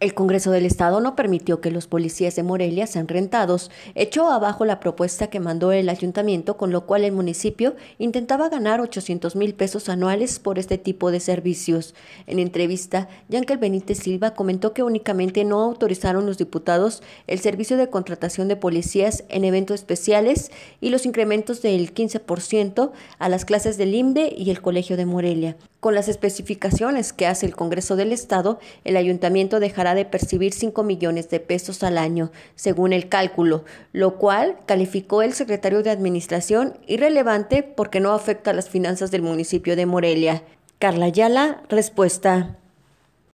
El Congreso del Estado no permitió que los policías de Morelia sean rentados, echó abajo la propuesta que mandó el ayuntamiento, con lo cual el municipio intentaba ganar 800 mil pesos anuales por este tipo de servicios. En entrevista, Yankel Benítez Silva comentó que únicamente no autorizaron los diputados el servicio de contratación de policías en eventos especiales y los incrementos del 15% a las clases del IMDE y el Colegio de Morelia. Con las especificaciones que hace el Congreso del Estado, el ayuntamiento dejará de percibir 5 millones de pesos al año, según el cálculo, lo cual calificó el secretario de Administración irrelevante porque no afecta a las finanzas del municipio de Morelia. Carla Ayala, respuesta.